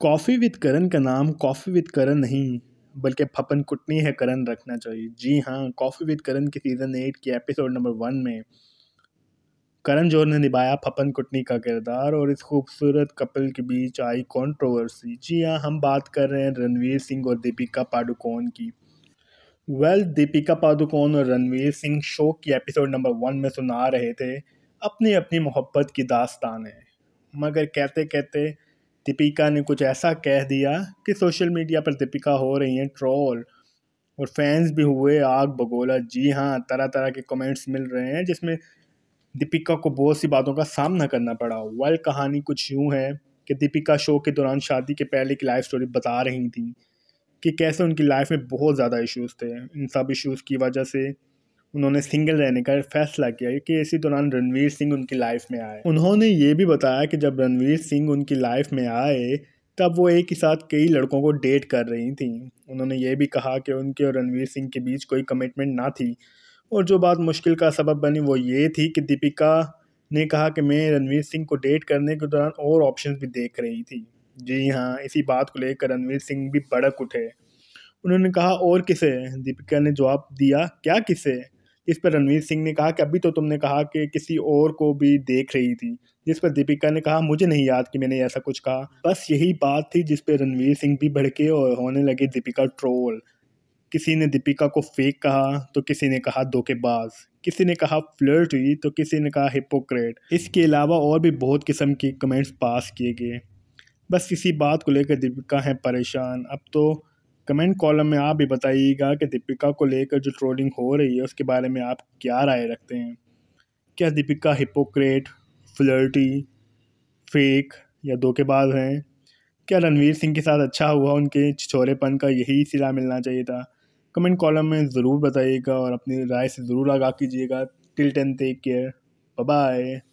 coffee with करण का नाम coffee with करण नहीं बल्कि फपन कुटनी है करण रखना चाहिए जी हाँ कॉफ़ी विद करण के सीज़न एट के एपिसोड नंबर वन में करण जोर ने निभाया फपन कुटनी का किरदार और इस खूबसूरत कपल के बीच आई कंट्रोवर्सी जी हाँ हम बात कर रहे हैं रणवीर सिंह और दीपिका पाडुकोण की वेल दीपिका पादुकोण और रणवीर सिंह शो की एपिसोड नंबर वन में सुना रहे थे अपनी अपनी मोहब्बत की दास्तान है मगर कहते कहते दीपिका ने कुछ ऐसा कह दिया कि सोशल मीडिया पर दीपिका हो रही हैं ट्रोल और फैंस भी हुए आग बगोला जी हाँ तरह तरह के कमेंट्स मिल रहे हैं जिसमें दीपिका को बहुत सी बातों का सामना करना पड़ा वाल कहानी कुछ यूँ है कि दीपिका शो के दौरान शादी के पहले की लाइफ स्टोरी बता रही थी कि कैसे उनकी लाइफ में बहुत ज़्यादा इश्यूज़ थे इन सब इश्यूज़ की वजह से उन्होंने सिंगल रहने का फैसला किया कि इसी दौरान रणवीर सिंह उनकी लाइफ में आए उन्होंने ये भी बताया कि जब रणवीर सिंह उनकी लाइफ में आए तब वो एक ही साथ कई लड़कों को डेट कर रही थी उन्होंने ये भी कहा कि उनके और रणवीर सिंह के बीच कोई कमिटमेंट ना थी और जो बात मुश्किल का सबब बनी वो ये थी कि दीपिका ने कहा कि मैं रणवीर सिंह को डेट करने के दौरान और ऑप्शंस भी देख रही थी जी हाँ इसी बात को लेकर रणवीर सिंह भी भड़क उठे उन्होंने कहा और किसे दीपिका ने जवाब दिया क्या किसे इस पर रणवीर सिंह ने कहा कि अभी तो तुमने कहा कि किसी और को भी देख रही थी जिस पर दीपिका ने कहा मुझे नहीं याद कि मैंने ऐसा कुछ कहा बस यही बात थी जिस पर रणवीर सिंह भी भड़के और होने लगे दीपिका ट्रोल किसी ने दीपिका को फेक कहा तो किसी ने कहा धोखेबाज किसी ने कहा फ्लर्ट हुई तो किसी ने कहा हिपोक्रेट इसके अलावा और भी बहुत किस्म के कमेंट्स पास किए गए बस इसी बात को लेकर दीपिका हैं परेशान अब तो कमेंट कॉलम में आप भी बताइएगा कि दीपिका को लेकर जो ट्रोलिंग हो रही है उसके बारे में आप क्या राय रखते हैं क्या दीपिका हिपोक्रेट फ्लर्टी फेक या धोखेबाज हैं क्या रणवीर सिंह के साथ अच्छा हुआ उनके छोरेपन का यही सिला मिलना चाहिए था कमेंट कॉलम में ज़रूर बताइएगा और अपनी राय से ज़रूर आगाह कीजिएगा till then take care bye